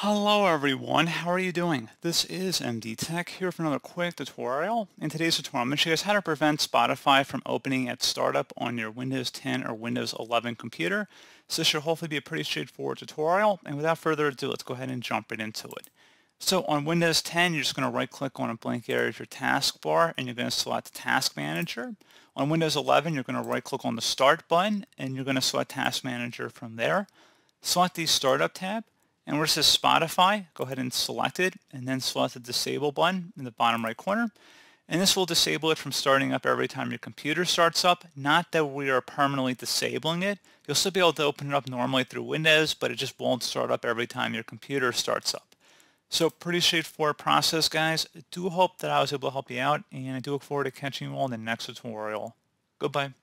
Hello everyone, how are you doing? This is MD Tech here for another quick tutorial. In today's tutorial, I'm going to show you guys how to prevent Spotify from opening at startup on your Windows 10 or Windows 11 computer. So this should hopefully be a pretty straightforward tutorial, and without further ado, let's go ahead and jump right into it. So on Windows 10, you're just going to right-click on a blank area of your taskbar, and you're going to select Task Manager. On Windows 11, you're going to right-click on the Start button, and you're going to select Task Manager from there. Select the Startup tab, and where it says Spotify, go ahead and select it and then select the disable button in the bottom right corner. And this will disable it from starting up every time your computer starts up. Not that we are permanently disabling it. You'll still be able to open it up normally through Windows, but it just won't start up every time your computer starts up. So pretty straightforward process, guys. I do hope that I was able to help you out, and I do look forward to catching you all in the next tutorial. Goodbye.